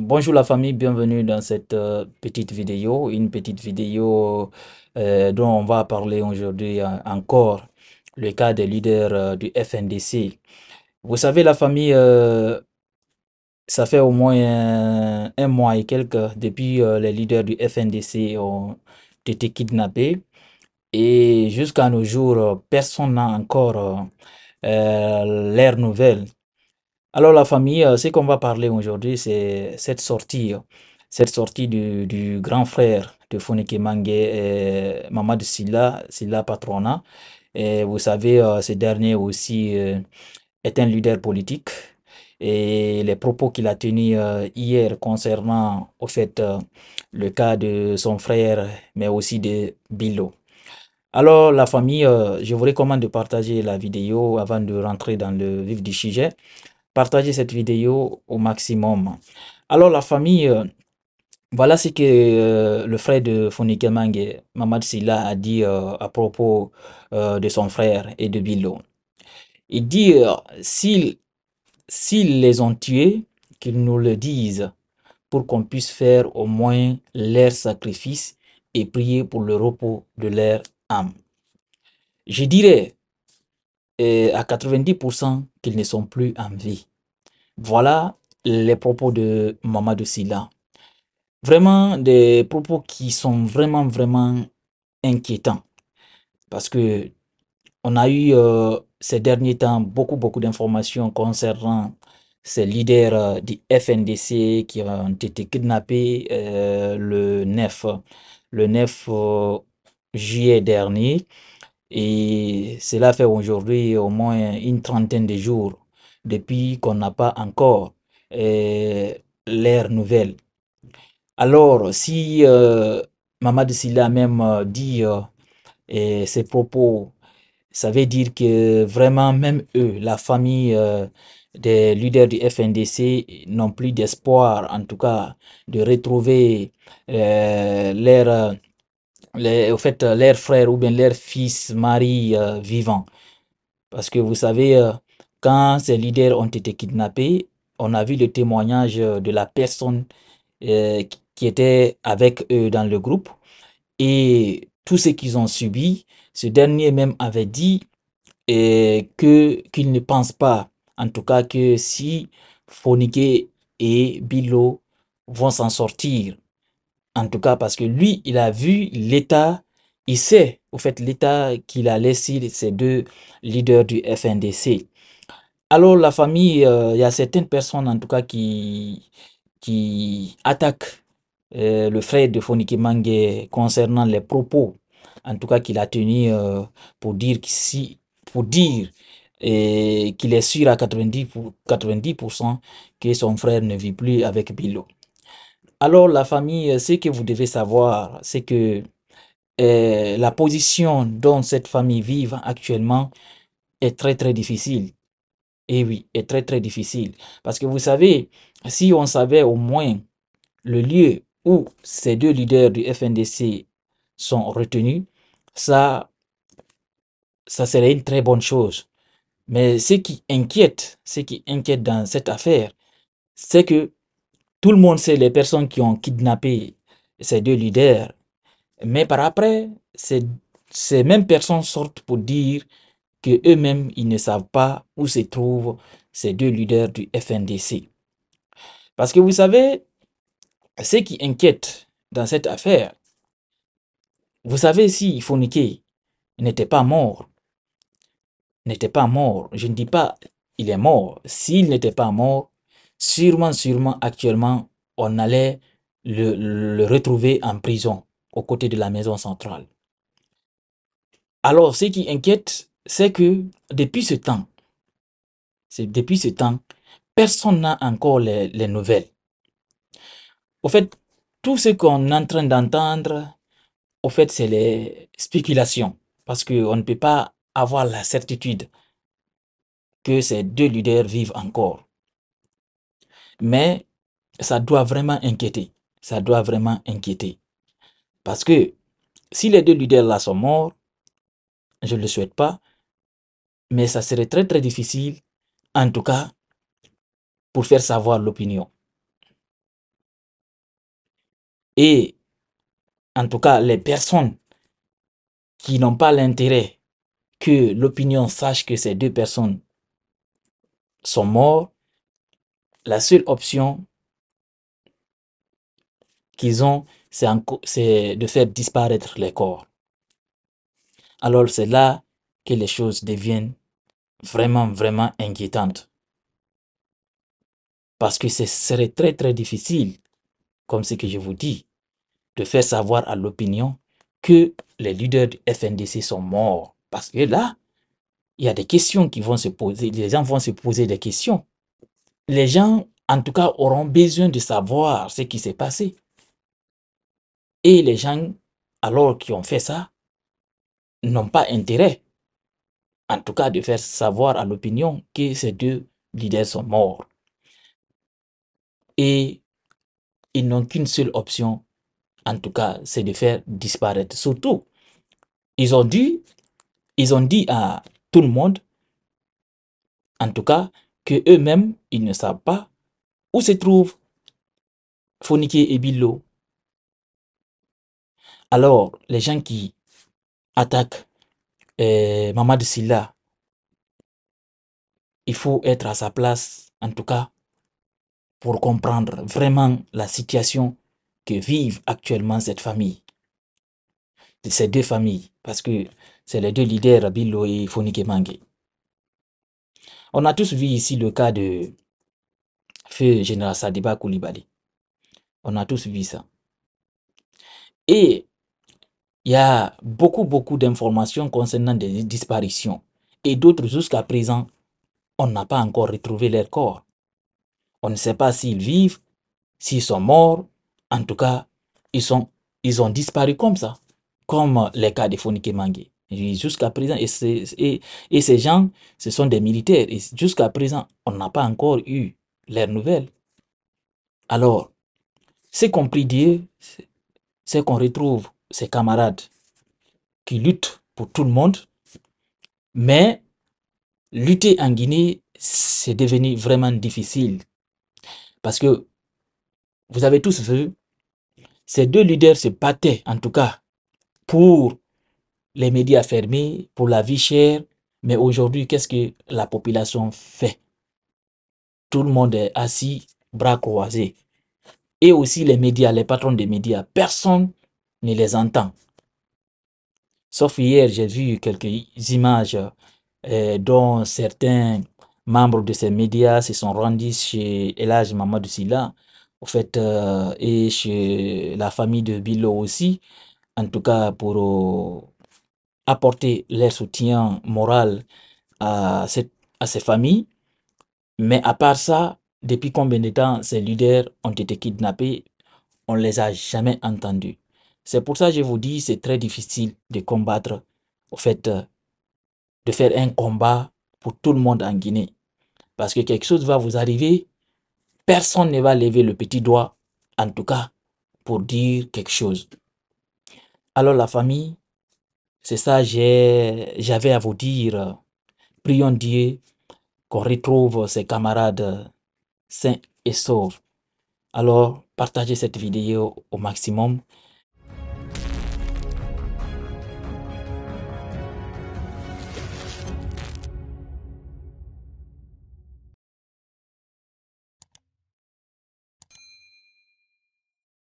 Bonjour la famille, bienvenue dans cette euh, petite vidéo, une petite vidéo euh, dont on va parler aujourd'hui encore le cas des leaders euh, du FNDC. Vous savez la famille, ça fait au moins un, mois et quelques depuis les leaders du FNDC ont été kidnappés et jusqu'à nos jours, personne n'a encore l'air nouvelle alors la famille, euh, ce qu'on va parler aujourd'hui, c'est cette sortie, euh, cette sortie du, grand frère de Fonike Mange, et de Silla, Silla Patrona. Et vous savez, euh, ce dernier aussi est un leader politique. Et les propos qu'il a tenus hier concernant, au fait, le cas de son frère, mais aussi de Bilo. Alors, la famille, je vous recommande de partager la vidéo avant de rentrer dans le vif du sujet partagez cette vidéo au maximum. Alors la famille, euh, voilà ce que euh, le frère de Fonike Mange, Mamad Silla, a dit euh, à propos de son frère et de Bilo. Il dit, s'ils les ont tués, qu'ils nous le disent pour qu'on puisse faire au moins leur sacrifice et prier pour le repos de leur âme. Je dirais, à 90% qu'ils ne sont plus en vie. Voilà les propos de Mamadou Silla. Vraiment des propos qui sont vraiment, vraiment inquiétants. Parce que on a eu euh, ces derniers temps beaucoup, beaucoup d'informations concernant ces leaders euh, du FNDC qui ont été kidnappés euh, le le 9 juillet dernier. Et cela fait aujourd'hui au moins une trentaine de jours depuis qu'on n'a pas encore euh, l'ère nouvelle. Alors, si euh, de Silla même euh, dit euh, et ses propos, ça veut dire que vraiment même eux, la famille euh, des leaders du FNDC n'ont plus d'espoir, en tout cas, de retrouver l'ère en au fait, euh, leurs frères ou bien leurs fils mari euh, vivant Parce que vous savez, euh, quand ces leaders ont été kidnappés, on a vu le témoignage de la personne qui était avec eux dans le groupe. Et tout ce qu'ils ont subi, ce dernier même avait dit que qu'il ne pense pas, en tout cas, que si Fonike et Bilo vont s'en sortir en tout cas, parce que lui, il a vu l'état, il sait au fait l'état qu'il a laissé ces deux leaders du FNDC. Alors la famille, euh, il y a certaines personnes en tout cas qui, qui attaquent euh, le frère de Foniki Mange concernant les propos, en tout cas qu'il a tenus euh, pour dire pour dire qu'il est sûr à 90%, pour, 90 que son frère ne vit plus avec Bilo. Alors la famille, euh, ce que vous devez savoir, c'est que euh, la position dont cette famille vit actuellement est très très difficile. Et eh oui, est très très difficile. Parce que vous savez, si on savait au moins le lieu où ces deux leaders du FNDC sont retenus, ça, ça serait une très bonne chose. Mais ce qui inquiète, ce qui inquiète dans cette affaire, c'est que tout le monde sait les personnes qui ont kidnappé ces deux leaders. Mais par après, ces, mêmes personnes sortent pour dire que eux-mêmes, ils ne savent pas où se trouvent ces deux leaders du FNDC. Parce que vous savez, ce qui inquiète dans cette affaire, vous savez si Fonike n'était pas mort, n'était pas mort, je ne dis pas il est mort, s'il n'était pas mort, sûrement, sûrement, actuellement, on allait le, retrouver en prison, aux côtés de la maison centrale. Alors, ce qui inquiète, c'est que depuis ce temps, depuis ce temps, personne n'a encore les, les, nouvelles. Au fait, tout ce qu'on est en train d'entendre, au fait, c'est les spéculations, parce qu'on ne peut pas avoir la certitude que ces deux leaders vivent encore. Mais ça doit vraiment inquiéter. Ça doit vraiment inquiéter. Parce que si les deux leaders-là sont morts, je ne le souhaite pas, mais ça serait très très difficile, en tout cas, pour faire savoir l'opinion. Et, en tout cas, les personnes qui n'ont pas l'intérêt que l'opinion sache que ces deux personnes sont mortes, la seule option qu'ils ont, c'est de faire disparaître les corps. Alors c'est là que les choses deviennent vraiment, vraiment inquiétantes. Parce que ce serait très, très difficile, comme ce que je vous dis, de faire savoir à l'opinion que les leaders du FNDC sont morts. Parce que là, il y a des questions qui vont se poser, les gens vont se poser des questions les gens, en tout cas, auront besoin de savoir ce qui s'est passé. Et les gens, alors qui ont fait ça, n'ont pas intérêt, en tout cas, de faire savoir à l'opinion que ces deux leaders sont morts. Et ils n'ont qu'une seule option, en tout cas, c'est de faire disparaître. Surtout, ils ont dit, ils ont dit à tout le monde, en tout cas, eux-mêmes, ils ne savent pas où se trouvent Foniki et Billo. Alors, les gens qui attaquent euh, de Silla, il faut être à sa place, en tout cas, pour comprendre vraiment la situation que vivent actuellement cette famille, de ces deux familles, parce que c'est les deux leaders, Billo et Fonike Mange. On a tous vu ici le cas de feu général Sadiba Koulibaly. On a tous vu ça. Et il y a beaucoup, beaucoup d'informations concernant des disparitions. Et d'autres, jusqu'à présent, on n'a pas encore retrouvé leur corps. On ne sait pas s'ils vivent, s'ils sont morts. En tout cas, ils, sont, ils ont disparu comme ça, comme les cas de Fonike Mangue. Jusqu'à présent, et, ces gens, ce sont des militaires. Et jusqu'à présent, on n'a pas encore eu leurs nouvelles. Alors, ce qu'on prie Dieu, c'est qu'on retrouve ses camarades qui luttent pour tout le monde. Mais lutter en Guinée, c'est devenu vraiment difficile. Parce que vous avez tous vu, ces deux leaders se battaient en tout cas pour les médias fermés pour la vie chère. Mais aujourd'hui, qu'est-ce que la population fait Tout le monde est assis, bras croisés. Et aussi les médias, les patrons des médias, personne ne les entend. Sauf hier, j'ai vu quelques images euh, dont certains membres de ces médias se sont rendus chez Elage Mamadou Silla, au fait, euh, et chez la famille de Bilo aussi, en tout cas pour euh, apporter leur soutien moral à, cette, à ces familles. Mais à part ça, depuis combien de temps ces leaders ont été kidnappés, on ne les a jamais entendus. C'est pour ça que je vous dis, c'est très difficile de combattre, au fait, euh, de faire un combat pour tout le monde en Guinée. Parce que quelque chose va vous arriver, personne ne va lever le petit doigt, en tout cas, pour dire quelque chose. Alors la famille, c'est ça, j'avais à vous dire. Prions Dieu qu'on retrouve ses camarades sains et saufs. Alors, partagez cette vidéo au maximum.